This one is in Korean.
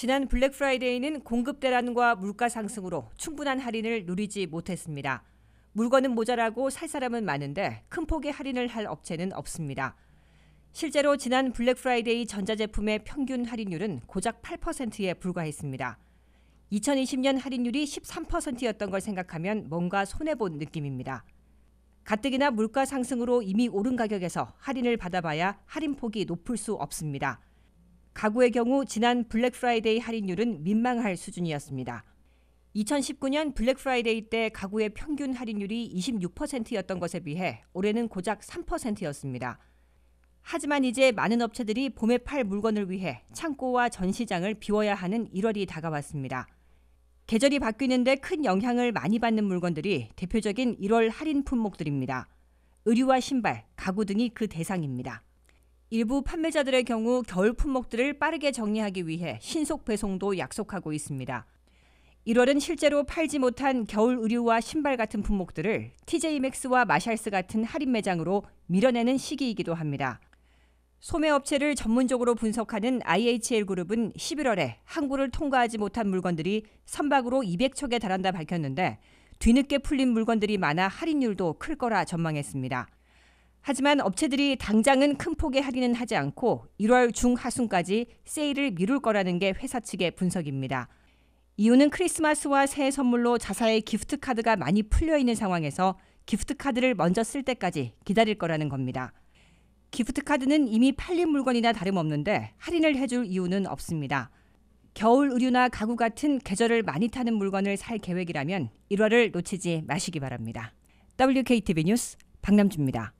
지난 블랙 프라이데이는 공급 대란과 물가 상승으로 충분한 할인을 누리지 못했습니다. 물건은 모자라고 살 사람은 많은데 큰 폭의 할인을 할 업체는 없습니다. 실제로 지난 블랙 프라이데이 전자제품의 평균 할인율은 고작 8%에 불과했습니다. 2020년 할인율이 13%였던 걸 생각하면 뭔가 손해본 느낌입니다. 가뜩이나 물가 상승으로 이미 오른 가격에서 할인을 받아봐야 할인폭이 높을 수 없습니다. 가구의 경우 지난 블랙프라이데이 할인율은 민망할 수준이었습니다. 2019년 블랙프라이데이 때 가구의 평균 할인율이 26%였던 것에 비해 올해는 고작 3%였습니다. 하지만 이제 많은 업체들이 봄에 팔 물건을 위해 창고와 전시장을 비워야 하는 1월이 다가왔습니다. 계절이 바뀌는데 큰 영향을 많이 받는 물건들이 대표적인 1월 할인 품목들입니다. 의류와 신발, 가구 등이 그 대상입니다. 일부 판매자들의 경우 겨울 품목들을 빠르게 정리하기 위해 신속 배송도 약속하고 있습니다. 1월은 실제로 팔지 못한 겨울 의류와 신발 같은 품목들을 t j m a 와 마샬스 같은 할인 매장으로 밀어내는 시기이기도 합니다. 소매업체를 전문적으로 분석하는 IHL 그룹은 11월에 항구를 통과하지 못한 물건들이 선박으로 200척에 달한다 밝혔는데 뒤늦게 풀린 물건들이 많아 할인율도 클 거라 전망했습니다. 하지만 업체들이 당장은 큰 폭의 할인은 하지 않고 1월 중하순까지 세일을 미룰 거라는 게 회사 측의 분석입니다. 이유는 크리스마스와 새해 선물로 자사의 기프트 카드가 많이 풀려 있는 상황에서 기프트 카드를 먼저 쓸 때까지 기다릴 거라는 겁니다. 기프트 카드는 이미 팔린 물건이나 다름없는데 할인을 해줄 이유는 없습니다. 겨울 의류나 가구 같은 계절을 많이 타는 물건을 살 계획이라면 1월을 놓치지 마시기 바랍니다. WKTV 뉴스 박남주입니다.